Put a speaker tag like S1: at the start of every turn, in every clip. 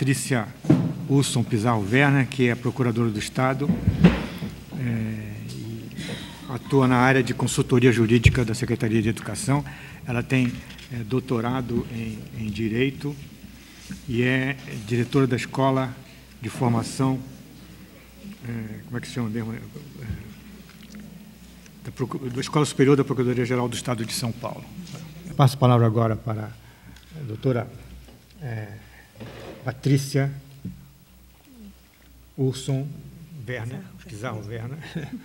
S1: Patrícia Wilson Pizarro Werner, que é procuradora do Estado, é, atua na área de consultoria jurídica da Secretaria de Educação. Ela tem é, doutorado em, em Direito e é diretora da Escola de Formação, é, como é que se chama mesmo? É, da, da Escola Superior da Procuradoria-Geral do Estado de São Paulo. Eu passo a palavra agora para a doutora... É, Patrícia Urson Werner, Pizarro né? Werner,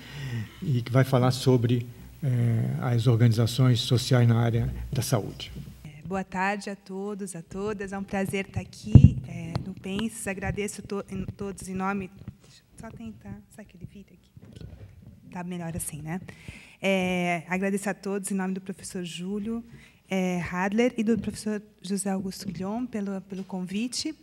S1: e que vai falar sobre eh, as organizações sociais na área da saúde.
S2: É, boa tarde a todos, a todas. É um prazer estar aqui é, no Penses. Agradeço to todos em nome. Deixa eu só tentar. Sabe aquele vídeo aqui? Está melhor assim, né? É, agradeço a todos em nome do professor Júlio é, Hadler e do professor José Augusto Guilhom pelo, pelo convite.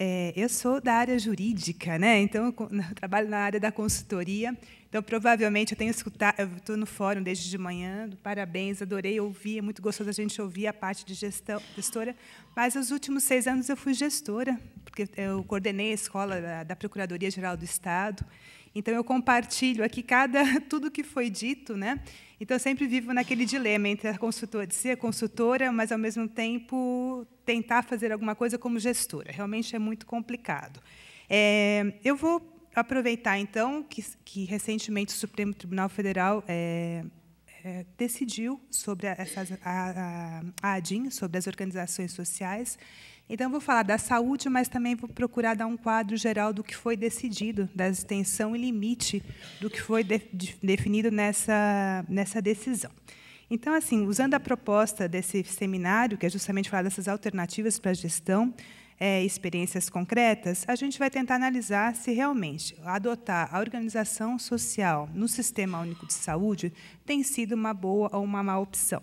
S2: É, eu sou da área jurídica, né? então eu trabalho na área da consultoria. Então, provavelmente, eu tenho escutado, eu estou no fórum desde de manhã, parabéns, adorei ouvir, é muito gostoso a gente ouvir a parte de gestão, gestora, mas os últimos seis anos eu fui gestora, porque eu coordenei a escola da, da Procuradoria-Geral do Estado, então eu compartilho aqui cada tudo que foi dito, né? Então eu sempre vivo naquele dilema entre a consultora, ser consultora, mas ao mesmo tempo tentar fazer alguma coisa como gestora. Realmente é muito complicado. É, eu vou aproveitar então que, que, recentemente o Supremo Tribunal Federal é, é decidiu sobre essas, a, a, a ADIM, sobre as organizações sociais então, vou falar da saúde, mas também vou procurar dar um quadro geral do que foi decidido, da extensão e limite do que foi de, de, definido nessa, nessa decisão. Então, assim, usando a proposta desse seminário, que é justamente falar dessas alternativas para a gestão, é, experiências concretas, a gente vai tentar analisar se realmente adotar a organização social no Sistema Único de Saúde tem sido uma boa ou uma má opção,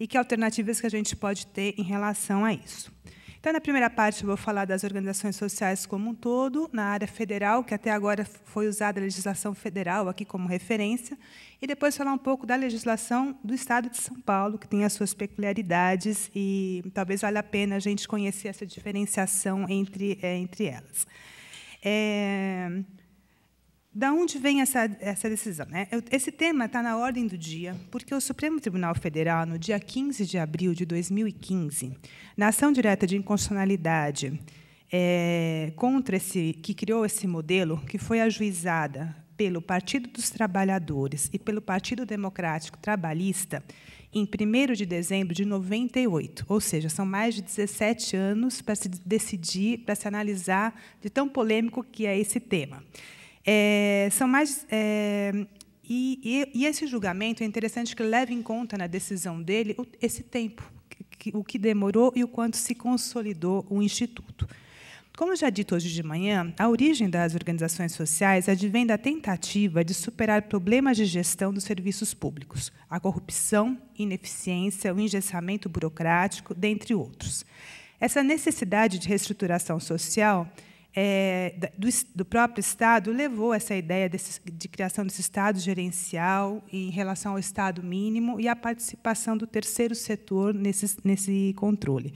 S2: e que alternativas que a gente pode ter em relação a isso. Então, na primeira parte, eu vou falar das organizações sociais como um todo, na área federal, que até agora foi usada a legislação federal aqui como referência, e depois falar um pouco da legislação do Estado de São Paulo, que tem as suas peculiaridades, e talvez valha a pena a gente conhecer essa diferenciação entre, é, entre elas. É, da onde vem essa, essa decisão? Né? Esse tema está na ordem do dia, porque o Supremo Tribunal Federal, no dia 15 de abril de 2015, na ação direta de inconstitucionalidade é, contra esse que criou esse modelo, que foi ajuizada pelo Partido dos Trabalhadores e pelo Partido Democrático Trabalhista, em 1 de dezembro de 98, ou seja, são mais de 17 anos para se decidir, para se analisar de tão polêmico que é esse tema. É, são mais. É, e, e, e, esse julgamento é interessante que leve em conta na decisão dele esse tempo, que, o que demorou e o quanto se consolidou o Instituto. Como já dito hoje de manhã, a origem das organizações sociais advém da tentativa de superar problemas de gestão dos serviços públicos, a corrupção, ineficiência, o engessamento burocrático, dentre outros. Essa necessidade de reestruturação social é, do, do, próprio Estado levou essa ideia desse, de criação desse Estado gerencial em relação ao Estado mínimo e a participação do terceiro setor nesse, nesse controle.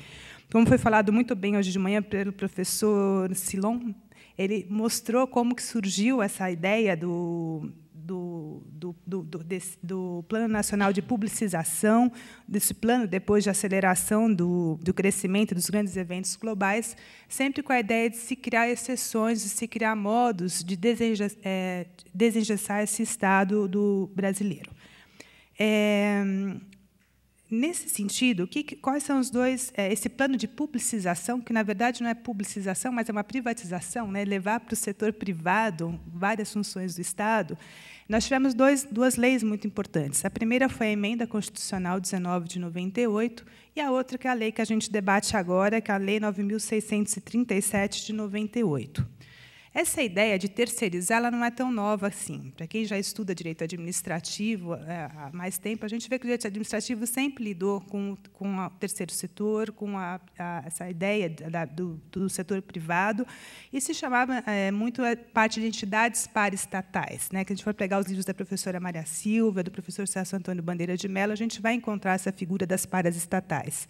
S2: Como foi falado muito bem hoje de manhã pelo professor Silon, ele mostrou como que surgiu essa ideia do, do, do, do, do, desse, do Plano Nacional de Publicização, desse plano, depois de aceleração do, do crescimento dos grandes eventos globais, sempre com a ideia de se criar exceções, de se criar modos de desenja, é, desengessar esse Estado do brasileiro. É, nesse sentido, que, quais são os dois, é, esse plano de publicização, que na verdade não é publicização, mas é uma privatização, né, levar para o setor privado várias funções do Estado, nós tivemos dois, duas leis muito importantes. A primeira foi a Emenda Constitucional 19 de 98, e a outra, que é a lei que a gente debate agora, que é a Lei 9.637 de 98. Essa ideia de terceirizar ela não é tão nova assim. Para quem já estuda direito administrativo é, há mais tempo, a gente vê que o direito administrativo sempre lidou com, com o terceiro setor, com a, a, essa ideia da, do, do, setor privado, e se chamava é, muito a é, parte de entidades parestatais. Né? Que a gente for pegar os livros da professora Maria Silva, do professor Celso Antônio Bandeira de Mello, a gente vai encontrar essa figura das paras estatais.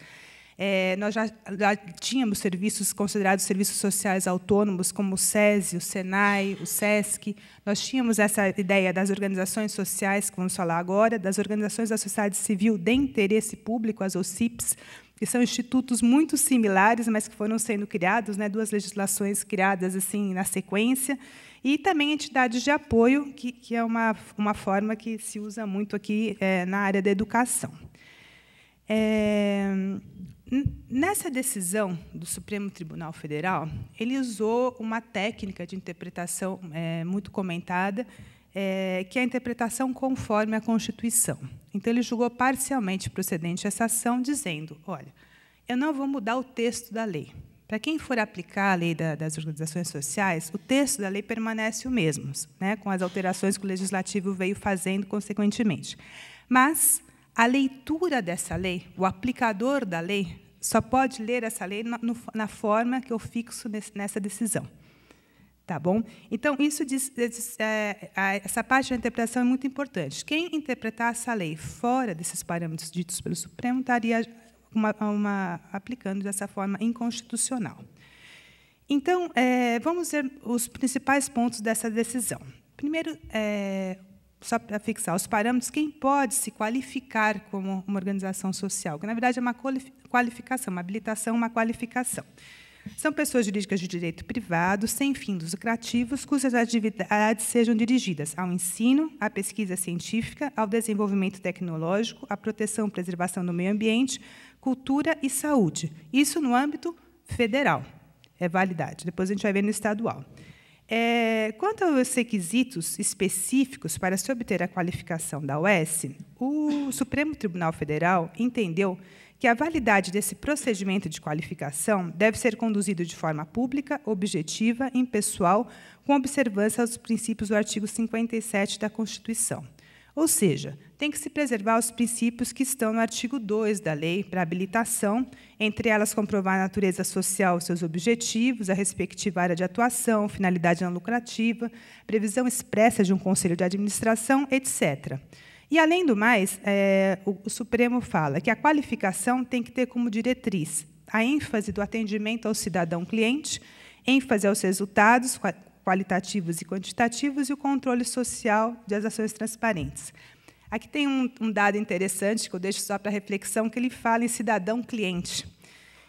S2: É, nós já, já, tínhamos serviços considerados serviços sociais autônomos, como o SESI, o SENAI, o SESC. Nós tínhamos essa ideia das organizações sociais, que vamos falar agora, das organizações da sociedade civil de interesse público, as OCIPs, que são institutos muito similares, mas que foram sendo criados, né, duas legislações criadas assim na sequência, e também entidades de apoio, que, que é uma, uma forma que se usa muito aqui é, na área da educação. É, Nessa decisão do Supremo Tribunal Federal, ele usou uma técnica de interpretação é, muito comentada, é, que é a interpretação conforme a Constituição. Então, ele julgou parcialmente procedente essa ação, dizendo: olha, eu não vou mudar o texto da lei. Para quem for aplicar a lei da, das organizações sociais, o texto da lei permanece o mesmo, né, com as alterações que o legislativo veio fazendo consequentemente. Mas a leitura dessa lei, o aplicador da lei, só pode ler essa lei na, forma que eu fixo nessa decisão. Tá bom? Então, isso diz, diz, é, essa parte da interpretação é muito importante. Quem interpretar essa lei fora desses parâmetros ditos pelo Supremo estaria uma, uma, aplicando dessa forma inconstitucional. Então, é, vamos ver os principais pontos dessa decisão. Primeiro, é, só para fixar os parâmetros, quem pode se qualificar como uma organização social? Que, na verdade, é uma qualificação. Uma habilitação, uma qualificação. São pessoas jurídicas de direito privado, sem fins lucrativos, cujas atividades sejam dirigidas ao ensino, à pesquisa científica, ao desenvolvimento tecnológico, à proteção e preservação do meio ambiente, cultura e saúde. Isso no âmbito federal. É validade. Depois a gente vai ver no estadual. É, quanto aos requisitos específicos para se obter a qualificação da UES, o Supremo Tribunal Federal entendeu que a validade desse procedimento de qualificação deve ser conduzido de forma pública, objetiva, impessoal, com observância aos princípios do artigo 57 da Constituição. Ou seja, tem que se preservar os princípios que estão no artigo 2 da lei para habilitação, entre elas comprovar a natureza social, seus objetivos, a respectiva área de atuação, finalidade não lucrativa, previsão expressa de um conselho de administração, etc. E, além do mais, é, o, o Supremo fala que a qualificação tem que ter como diretriz a ênfase do atendimento ao cidadão-cliente, ênfase aos resultados qualitativos e quantitativos e o controle social das ações transparentes. Aqui tem um, um dado interessante que eu deixo só para reflexão, que ele fala em cidadão-cliente.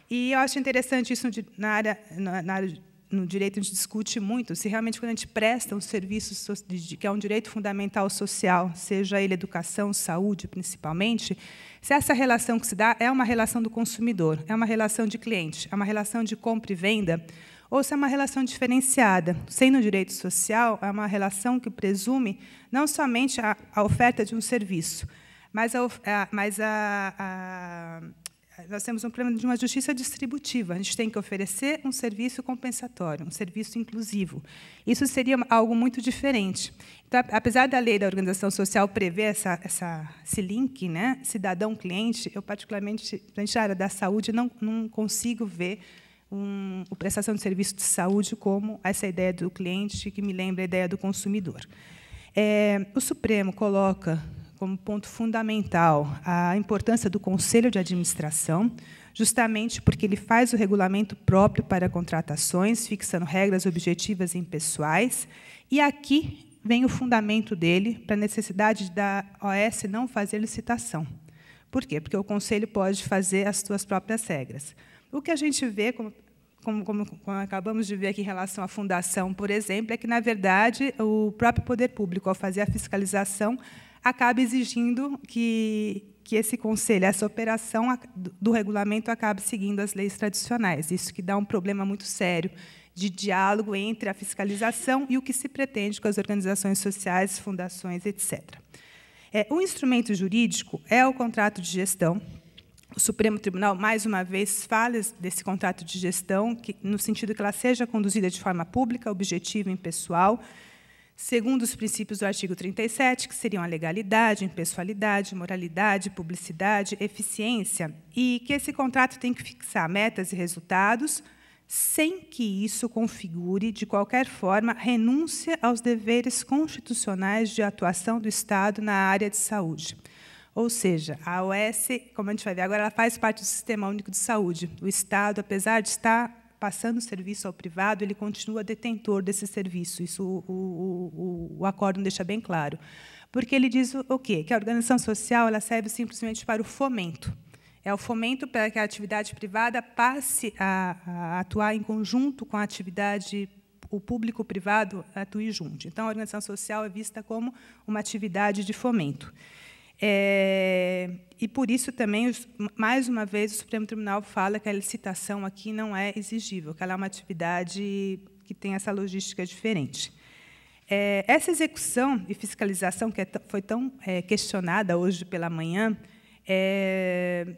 S2: E eu acho interessante isso na área, na área no direito a gente discute muito se realmente quando a gente presta um serviço que é um direito fundamental social, seja ele educação, saúde, principalmente, se essa relação que se dá é uma relação do consumidor, é uma relação de cliente, é uma relação de compra e venda, ou se é uma relação diferenciada. Sendo um direito social, é uma relação que presume não somente a, a oferta de um serviço, mas a, a mas a, a nós temos um problema de uma justiça distributiva. A gente tem que oferecer um serviço compensatório, um serviço inclusivo. Isso seria algo muito diferente. Então, apesar da lei da organização social prever essa, essa, esse link, né, cidadão-cliente, eu, particularmente, na área da saúde, não, não consigo ver um, a prestação de serviço de saúde como essa ideia do cliente, que me lembra a ideia do consumidor. É, o Supremo coloca como ponto fundamental a importância do Conselho de Administração, justamente porque ele faz o regulamento próprio para contratações, fixando regras objetivas e impessoais. E aqui vem o fundamento dele para a necessidade da OS não fazer licitação. Por quê? Porque o Conselho pode fazer as suas próprias regras. O que a gente vê, como, como, como, como acabamos de ver aqui em relação à fundação, por exemplo, é que, na verdade, o próprio poder público, ao fazer a fiscalização, acaba exigindo que, que esse conselho, essa operação do regulamento acabe seguindo as leis tradicionais. Isso que dá um problema muito sério de diálogo entre a fiscalização e o que se pretende com as organizações sociais, fundações, etc. É, o instrumento jurídico é o contrato de gestão. O Supremo Tribunal, mais uma vez, fala desse contrato de gestão, que, no sentido que ela seja conduzida de forma pública, objetiva e impessoal, pessoal segundo os princípios do artigo 37, que seriam a legalidade, impessoalidade, moralidade, publicidade, eficiência, e que esse contrato tem que fixar metas e resultados sem que isso configure, de qualquer forma, renúncia aos deveres constitucionais de atuação do Estado na área de saúde. Ou seja, a OS, como a gente vai ver agora, ela faz parte do Sistema Único de Saúde. O Estado, apesar de estar passando o serviço ao privado, ele continua detentor desse serviço. Isso o, o, o, o acórdão deixa bem claro. Porque ele diz o quê? Que a organização social ela serve simplesmente para o fomento. É o fomento para que a atividade privada passe a, a atuar em conjunto com a atividade o público privado atue junto. Então, a organização social é vista como uma atividade de fomento. É, e por isso também, mais uma vez, o Supremo Tribunal fala que a licitação aqui não é exigível, que ela é uma atividade que tem essa logística diferente. É, essa execução e fiscalização que é foi tão é, questionada hoje pela manhã, é,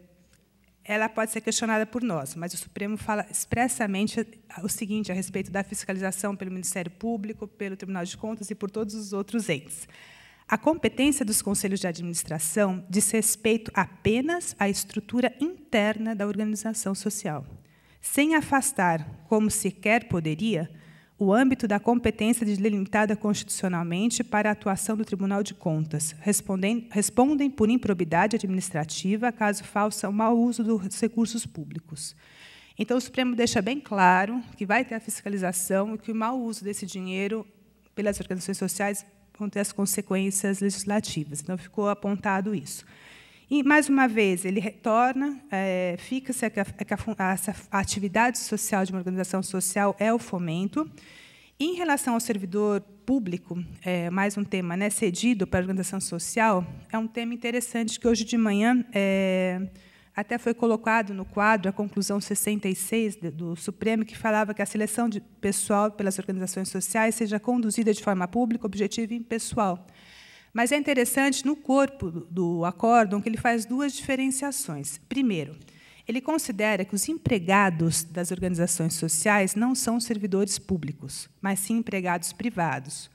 S2: ela pode ser questionada por nós, mas o Supremo fala expressamente o seguinte a respeito da fiscalização pelo Ministério Público, pelo Tribunal de Contas e por todos os outros entes. A competência dos conselhos de administração diz respeito apenas à estrutura interna da organização social, sem afastar, como sequer poderia, o âmbito da competência delimitada constitucionalmente para a atuação do Tribunal de Contas, respondem, respondem por improbidade administrativa caso faça o mau uso dos recursos públicos. Então, o Supremo deixa bem claro que vai ter a fiscalização e que o mau uso desse dinheiro pelas organizações sociais vão ter as consequências legislativas. Então, ficou apontado isso. E, mais uma vez, ele retorna, é, fica-se que, a, é atividade social de uma organização social é o fomento. Em relação ao servidor público, é, mais um tema, né, cedido para a organização social, é um tema interessante que hoje de manhã é, até foi colocado no quadro a conclusão 66 do Supremo, que falava que a seleção de pessoal pelas organizações sociais seja conduzida de forma pública, objetiva e impessoal. Mas é interessante, no corpo do acórdão, que ele faz duas diferenciações. Primeiro, ele considera que os empregados das organizações sociais não são servidores públicos, mas sim empregados privados.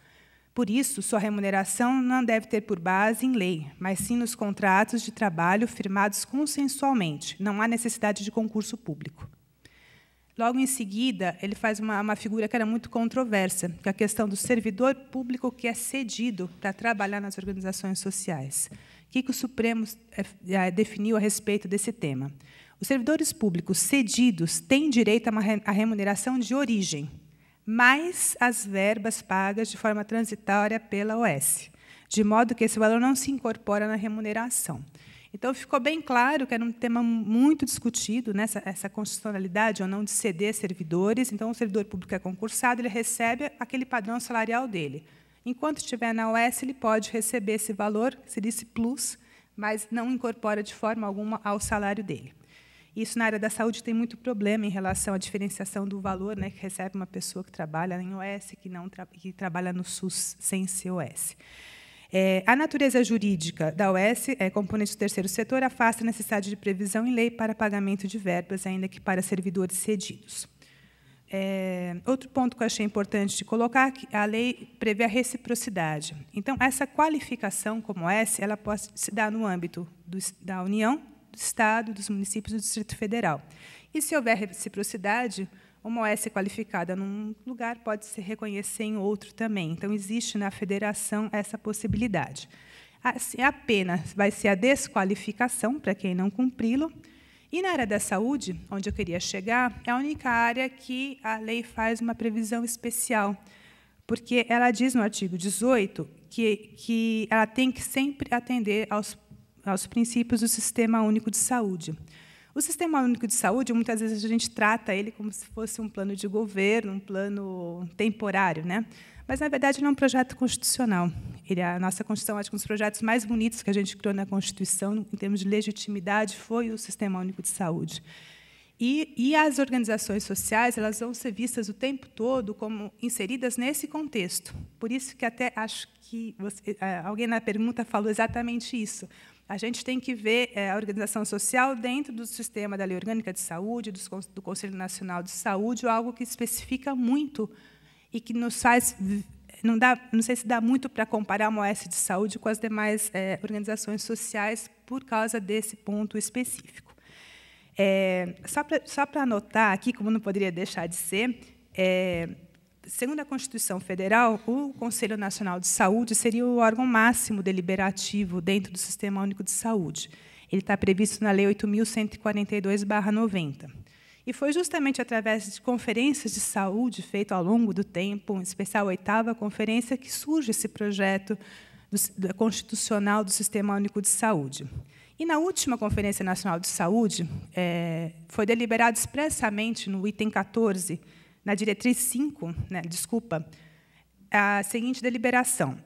S2: Por isso, sua remuneração não deve ter por base em lei, mas sim nos contratos de trabalho firmados consensualmente. Não há necessidade de concurso público. Logo em seguida, ele faz uma, uma figura que era muito controversa, que é a questão do servidor público que é cedido para trabalhar nas organizações sociais. O que, que o Supremo eh, eh, definiu a respeito desse tema? Os servidores públicos cedidos têm direito a uma remuneração de origem, mais as verbas pagas de forma transitória pela OS, de modo que esse valor não se incorpora na remuneração. Então, ficou bem claro que era um tema muito discutido, né, essa, essa constitucionalidade ou não de ceder servidores. Então, o servidor público é concursado, ele recebe aquele padrão salarial dele. Enquanto estiver na OS, ele pode receber esse valor, seria esse plus, mas não incorpora de forma alguma ao salário dele. Isso na área da saúde tem muito problema em relação à diferenciação do valor né, que recebe uma pessoa que trabalha em OS que não tra que trabalha no SUS sem COS. É, a natureza jurídica da OS, é, componente do terceiro setor, afasta a necessidade de previsão em lei para pagamento de verbas, ainda que para servidores cedidos. É, outro ponto que eu achei importante de colocar que a lei prevê a reciprocidade. Então, essa qualificação como OS, ela pode se dar no âmbito do, da União, Estado, dos municípios e do Distrito Federal. E, se houver reciprocidade, uma OS qualificada num lugar pode se reconhecer em outro também. Então, existe na federação essa possibilidade. Assim, a pena vai ser a desqualificação para quem não cumpri-lo. E na área da saúde, onde eu queria chegar, é a única área que a lei faz uma previsão especial, porque ela diz no artigo 18 que, que ela tem que sempre atender aos aos princípios do Sistema Único de Saúde. O Sistema Único de Saúde, muitas vezes a gente trata ele como se fosse um plano de governo, um plano temporário, né? Mas na verdade ele é um projeto constitucional. Ele, é a nossa Constituição, acho que um dos projetos mais bonitos que a gente criou na Constituição, em termos de legitimidade, foi o Sistema Único de Saúde. E, e, as organizações sociais elas vão ser vistas o tempo todo como inseridas nesse contexto. Por isso que até acho que você, é, alguém na pergunta falou exatamente isso. A gente tem que ver é, a organização social dentro do sistema da Lei Orgânica de Saúde, do Conselho Nacional de Saúde, algo que especifica muito e que nos faz não dá, não sei se dá muito para comparar uma OS de saúde com as demais é, organizações sociais por causa desse ponto específico. É, só para anotar aqui, como não poderia deixar de ser, é, segundo a Constituição Federal, o Conselho Nacional de Saúde seria o órgão máximo deliberativo dentro do Sistema Único de Saúde. Ele está previsto na Lei 8.142-90. E foi justamente através de conferências de saúde feitas ao longo do tempo, em especial a oitava conferência, que surge esse projeto constitucional do Sistema Único de Saúde. E na última Conferência Nacional de Saúde, é, foi deliberado expressamente no item 14 na diretriz 5, né, desculpa, a seguinte deliberação.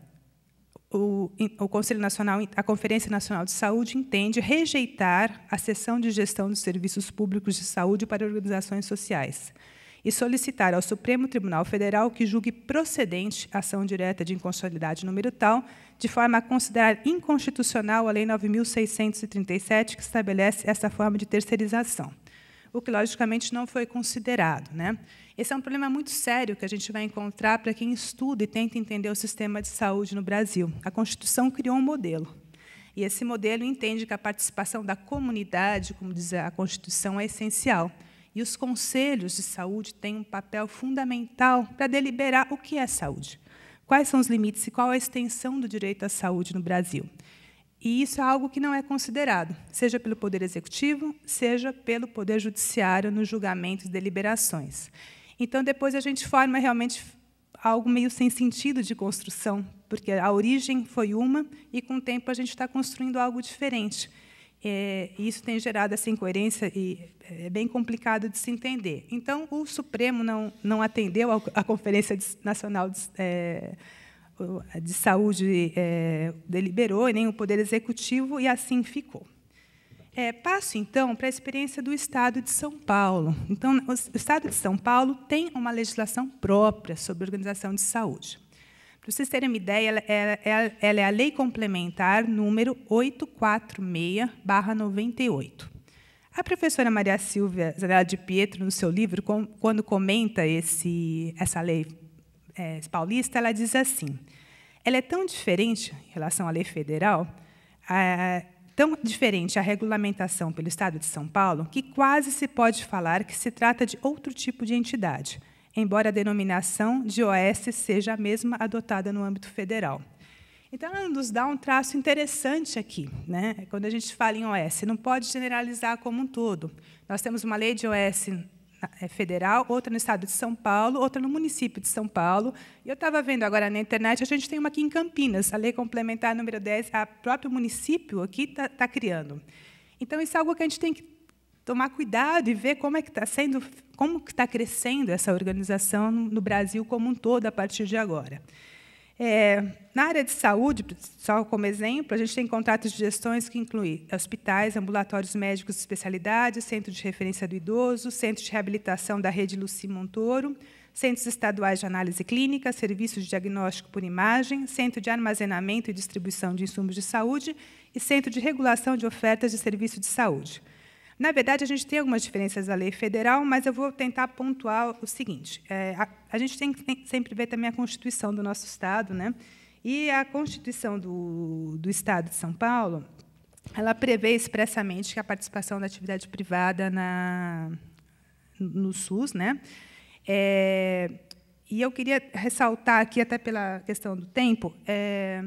S2: O, o, Conselho Nacional, a Conferência Nacional de Saúde entende rejeitar a cessão de gestão dos serviços públicos de saúde para organizações sociais e solicitar ao Supremo Tribunal Federal que julgue procedente a ação direta de inconstitucionalidade número tal, de forma a considerar inconstitucional a Lei 9.637, que estabelece essa forma de terceirização o que logicamente não foi considerado. Né? Esse é um problema muito sério que a gente vai encontrar para quem estuda e tenta entender o sistema de saúde no Brasil. A Constituição criou um modelo. E esse modelo entende que a participação da comunidade, como diz a Constituição, é essencial. E os conselhos de saúde têm um papel fundamental para deliberar o que é saúde. Quais são os limites e qual a extensão do direito à saúde no Brasil? E isso é algo que não é considerado, seja pelo Poder Executivo, seja pelo Poder Judiciário nos julgamentos e deliberações. Então, depois a gente forma realmente algo meio sem sentido de construção, porque a origem foi uma e, com o tempo, a gente está construindo algo diferente. É, isso tem gerado essa incoerência e é bem complicado de se entender. Então, o Supremo não, não atendeu à Conferência Nacional de, é, de Saúde é, deliberou, e nem o Poder Executivo, e assim ficou. É, passo, então, para a experiência do Estado de São Paulo. Então, o Estado de São Paulo tem uma legislação própria sobre organização de saúde. Para vocês terem uma ideia, ela é a Lei Complementar número 846-98. A professora Maria Silvia Zanella de Pietro, no seu livro, quando comenta esse, essa lei é, paulista, ela diz assim: ela é tão diferente, em relação à lei federal, tão diferente a regulamentação pelo Estado de São Paulo, que quase se pode falar que se trata de outro tipo de entidade, embora a denominação de OS seja a mesma adotada no âmbito federal. Então, ela nos dá um traço interessante aqui. Né? Quando a gente fala em OS, não pode generalizar como um todo. Nós temos uma lei de OS é federal, outra no estado de São Paulo, outra no município de São Paulo. E eu estava vendo agora na internet, a gente tem uma aqui em Campinas, a lei complementar número 10, a próprio município aqui está tá criando. Então, isso é algo que a gente tem que tomar cuidado e ver como é que está sendo, como que está crescendo essa organização no Brasil como um todo a partir de agora. É, na área de saúde, só como exemplo, a gente tem contratos de gestões que incluem hospitais, ambulatórios médicos de especialidade, centro de referência do idoso, centro de reabilitação da rede Luci Montoro, centros estaduais de análise clínica, serviços de diagnóstico por imagem, centro de armazenamento e distribuição de insumos de saúde e centro de regulação de ofertas de serviço de saúde. Na verdade, a gente tem algumas diferenças da lei federal, mas eu vou tentar pontuar o seguinte: é, a, a, gente tem que sempre ver também a Constituição do nosso Estado, né? E a Constituição do, do Estado de São Paulo, ela prevê expressamente que a participação da atividade privada na, no SUS, né? É, e eu queria ressaltar aqui, até pela questão do tempo, é,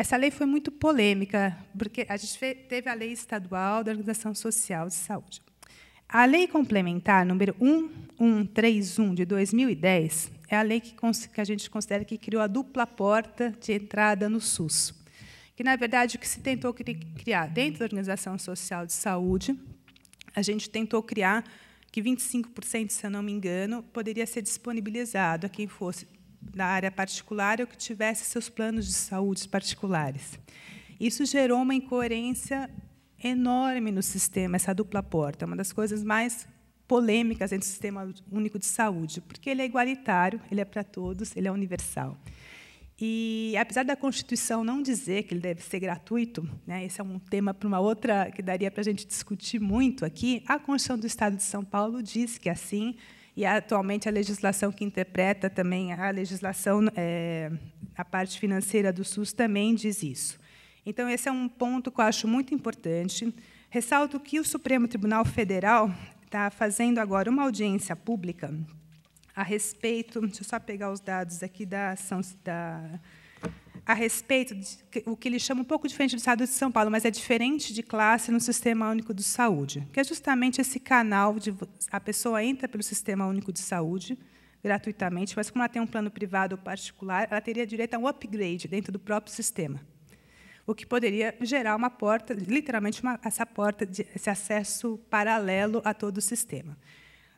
S2: essa lei foi muito polêmica, porque a gente teve a Lei Estadual da Organização Social de Saúde. A Lei Complementar número 1131 de 2010 é a lei que, a gente considera que criou a dupla porta de entrada no SUS. Que, na verdade, o que se tentou criar dentro da Organização Social de Saúde, a gente tentou criar que 25%, se eu não me engano, poderia ser disponibilizado a quem fosse da área particular ou que tivesse seus planos de saúde particulares. Isso gerou uma incoerência enorme no sistema, essa dupla porta, uma das coisas mais polêmicas entre o sistema único de saúde, porque ele é igualitário, ele é para todos, ele é universal. E apesar da Constituição não dizer que ele deve ser gratuito, né, esse é um tema para uma outra que daria para a gente discutir muito aqui. A Constituição do Estado de São Paulo diz que é assim e atualmente a legislação que interpreta também a legislação, é, a parte financeira do SUS também diz isso. Então, esse é um ponto que eu acho muito importante. Ressalto que o Supremo Tribunal Federal está fazendo agora uma audiência pública a respeito. Deixa eu só pegar os dados aqui da ação da a respeito de o que ele chama um pouco diferente do Estado de São Paulo, mas é diferente de classe no Sistema Único de Saúde, que é justamente esse canal de a pessoa entra pelo Sistema Único de Saúde gratuitamente, mas como ela tem um plano privado ou particular, ela teria direito a um upgrade dentro do próprio sistema, o que poderia gerar uma porta, literalmente uma, essa porta de, esse acesso paralelo a todo o sistema.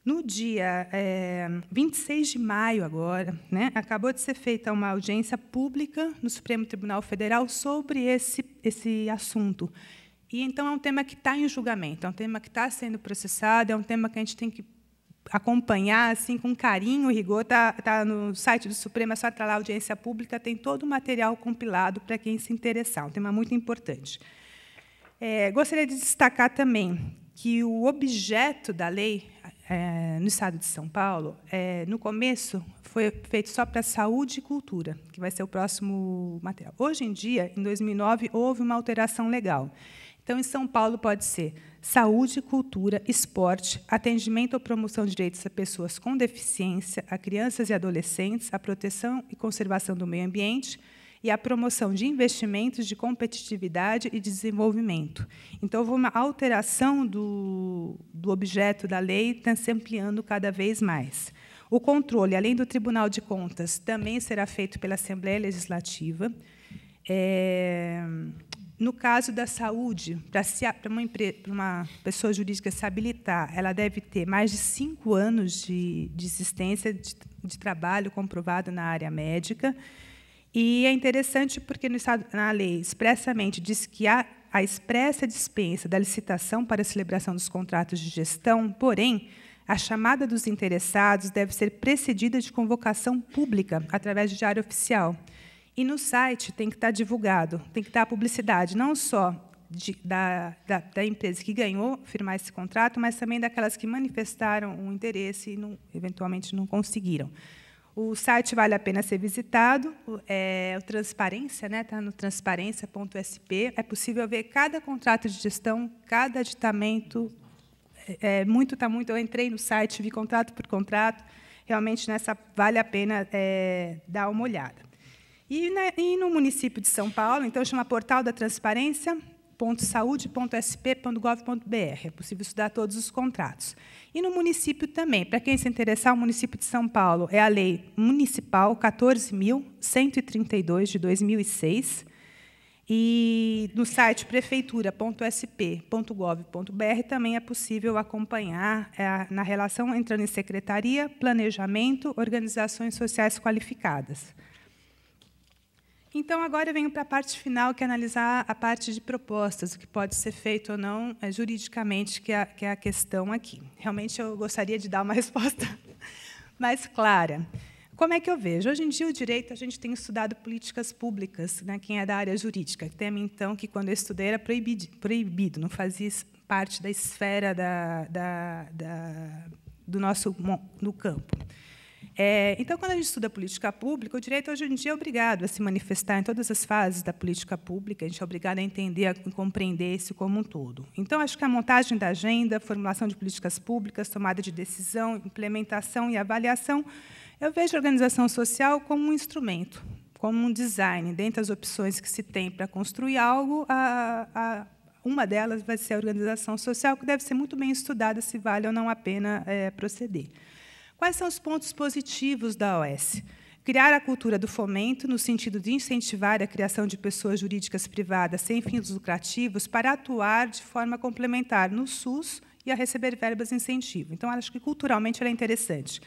S2: No dia é, eh, 26 de maio, agora, né, acabou de ser feita uma audiência pública no Supremo Tribunal Federal sobre esse, esse assunto. E então é um tema que está em julgamento, é um tema que está sendo processado, é um tema que a gente tem que acompanhar assim com carinho e rigor. Está tá no site do Supremo, é só entrar lá, audiência pública, tem todo o material compilado para quem se interessar, um tema muito importante. É, gostaria de destacar também que o objeto da lei é, no estado de São Paulo, é, no começo foi feito só para saúde e cultura, que vai ser o próximo material. Hoje em dia, em 2009, houve uma alteração legal. Então, em São Paulo, pode ser saúde, cultura, esporte, atendimento ou promoção de direitos a pessoas com deficiência, a crianças e adolescentes, a proteção e conservação do meio ambiente, e a promoção de investimentos de competitividade e desenvolvimento. Então, houve uma alteração do, do objeto da lei, está se ampliando cada vez mais. O controle, além do Tribunal de Contas, também será feito pela Assembleia Legislativa. É, no caso da saúde, para, uma, uma, pessoa jurídica se habilitar, ela deve ter mais de cinco anos de, de existência de, de trabalho comprovado na área médica. E é interessante porque no estado, na lei expressamente diz que há a expressa dispensa da licitação para a celebração dos contratos de gestão, porém, a chamada dos interessados deve ser precedida de convocação pública através de diário oficial. E no site tem que estar divulgado, tem que estar a publicidade, não só de, da, da, da, empresa que ganhou firmar esse contrato, mas também daquelas que manifestaram o um interesse e, não, eventualmente, não conseguiram. O site vale a pena ser visitado, é o Transparência, né? Está no transparência.sp. É possível ver cada contrato de gestão, cada aditamento. É, é, muito tá muito. Eu entrei no site, vi contrato por contrato. Realmente nessa vale a pena é, dar uma olhada. E, né, e no município de São Paulo, então chama Portal da Transparência, www.saude.sp.gov.br. É possível estudar todos os contratos. E no município também, para quem se interessar, o município de São Paulo é a Lei Municipal 14.132 de 2006. E no site prefeitura.sp.gov.br também é possível acompanhar é, na relação entrando em secretaria, planejamento, organizações sociais qualificadas. Então, agora eu venho para a parte final, que é analisar a parte de propostas, o que pode ser feito ou não é, juridicamente, que é, que é a questão aqui. Realmente, eu gostaria de dar uma resposta mais clara. Como é que eu vejo? Hoje em dia, o direito, a gente tem estudado políticas públicas, né? quem é da área jurídica. tem então, que quando eu estudei era proibido, proibido não fazia parte da esfera da, da, da, do nosso do campo. É, então, quando a gente estuda política pública, o direito hoje em dia é obrigado a se manifestar em todas as fases da política pública, a gente é obrigado a entender, a compreender isso como um todo. Então, acho que a montagem da agenda, formulação de políticas públicas, tomada de decisão, implementação e avaliação, eu vejo a organização social como um instrumento, como um design. Dentre as opções que se tem para construir algo, a, a uma delas vai ser a organização social, que deve ser muito bem estudada se vale ou não a pena é, proceder. Quais são os pontos positivos da OS? Criar a cultura do fomento, no sentido de incentivar a criação de pessoas jurídicas privadas sem fins lucrativos para atuar de forma complementar no SUS e a receber verbas incentivo. Então, acho que culturalmente ela é interessante.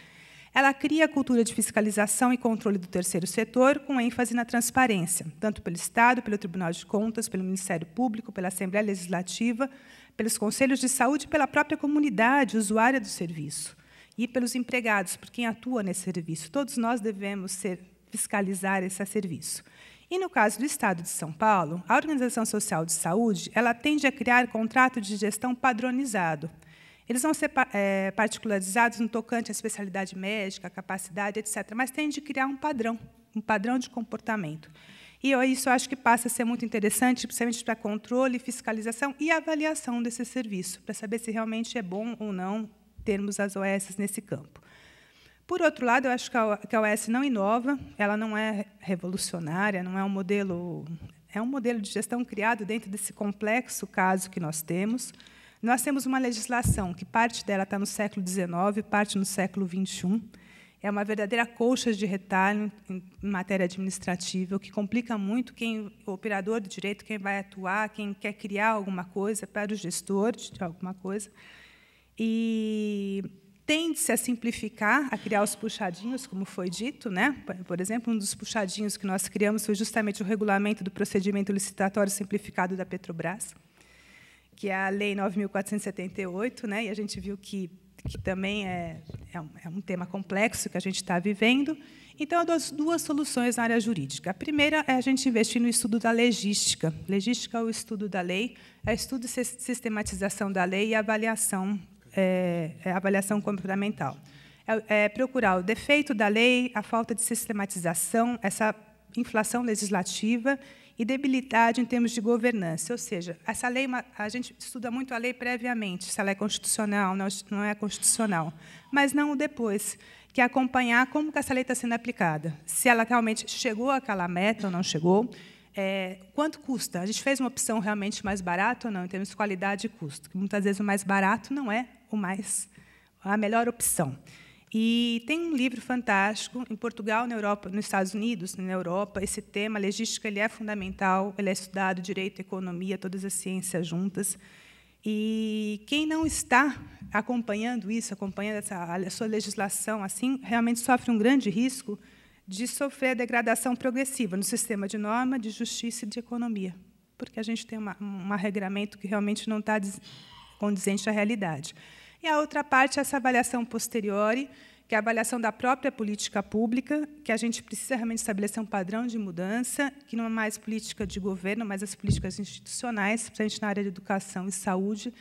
S2: Ela cria a cultura de fiscalização e controle do terceiro setor, com ênfase na transparência, tanto pelo Estado, pelo Tribunal de Contas, pelo Ministério Público, pela Assembleia Legislativa, pelos conselhos de saúde e pela própria comunidade usuária do serviço e pelos empregados, por quem atua nesse serviço. Todos nós devemos ser, fiscalizar esse serviço. E no caso do Estado de São Paulo, a Organização Social de Saúde ela tende a criar contrato de gestão padronizado. Eles vão ser é, particularizados no tocante à especialidade médica, capacidade, etc., mas tende a criar um padrão, um padrão de comportamento. E isso acho que passa a ser muito interessante, principalmente para controle, fiscalização e avaliação desse serviço, para saber se realmente é bom ou não termos as OS nesse campo. Por outro lado, eu acho que a OS não inova, ela não é revolucionária, não é um modelo é um modelo de gestão criado dentro desse complexo caso que nós temos. Nós temos uma legislação que parte dela está no século XIX, parte no século XXI. É uma verdadeira colcha de retalho em matéria administrativa, o que complica muito quem o operador de direito, quem vai atuar, quem quer criar alguma coisa para o gestor de alguma coisa. E tende-se a simplificar, a criar os puxadinhos, como foi dito. Né? Por exemplo, um dos puxadinhos que nós criamos foi justamente o regulamento do procedimento licitatório simplificado da Petrobras, que é a Lei 9.478, né? e a gente viu que, que também é, é, um, é um tema complexo que a gente está vivendo. Então, eu dou duas soluções na área jurídica. A primeira é a gente investir no estudo da legística. Legística é o estudo da lei, é estudo e sistematização da lei e avaliação é, é, avaliação comportamental. É, é procurar o defeito da lei, a falta de sistematização, essa inflação legislativa e debilidade em termos de governança. Ou seja, essa lei, é a gente estuda muito a lei previamente, se ela é constitucional, não é constitucional, mas não o depois, que é acompanhar como que essa lei está sendo aplicada, se ela realmente chegou àquela meta ou não chegou, é, quanto custa? A gente fez uma opção realmente mais barata ou não, em termos de qualidade e custo. Muitas vezes o mais barato não é o mais a melhor opção. E tem um livro fantástico em Portugal, na Europa, nos Estados Unidos, na Europa, esse tema logística ele é fundamental, ele é estudado direito, economia, todas as ciências juntas. E quem não está acompanhando isso, acompanhando essa, a sua legislação assim, realmente sofre um grande risco de sofrer a degradação progressiva no sistema de norma, de justiça e de economia, porque a gente tem uma, um arregramento que realmente não está condizente à realidade. E a outra parte é essa avaliação posteriori, que é a avaliação da própria política pública, que a gente precisa realmente estabelecer um padrão de mudança, que não é mais política de governo, mas as políticas institucionais, principalmente na área de educação e saúde.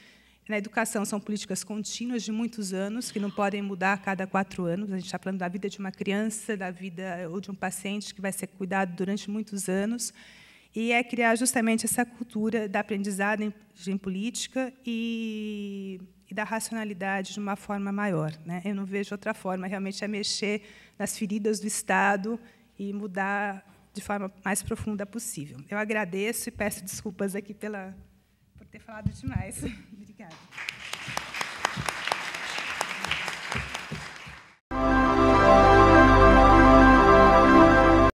S2: Na educação, são políticas contínuas de muitos anos, que não podem mudar a cada quatro anos. A gente está falando da vida de uma criança, da vida ou de um paciente que vai ser cuidado durante muitos anos e é criar justamente essa cultura da aprendizagem política e, e, da racionalidade de uma forma maior. Né? Eu não vejo outra forma, realmente é mexer nas feridas do Estado e mudar de forma mais profunda possível. Eu agradeço e peço desculpas aqui pela, por ter falado demais. Obrigada.